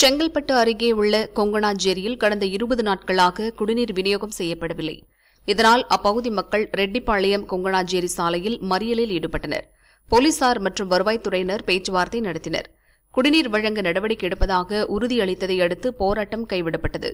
செங்கல்பட்டு அருகே உள்ள கொங்கனாஞ்சேரியில் கடந்த இருபது நாட்களாக குடிநீர் விநியோகம் செய்யப்படவில்லை இதனால் அப்பகுதி மக்கள் ரெட்டிப்பாளையம் கொங்கனாஞ்சேரி சாலையில் மறியலில் ஈடுபட்டனர் போலீசார் மற்றும் வருவாய்த்துறையினர் பேச்சுவார்த்தை நடத்தினர் குடிநீர் வழங்க நடவடிக்கை எடுப்பதாக உறுதியளித்ததை அடுத்து போராட்டம் கைவிடப்பட்டது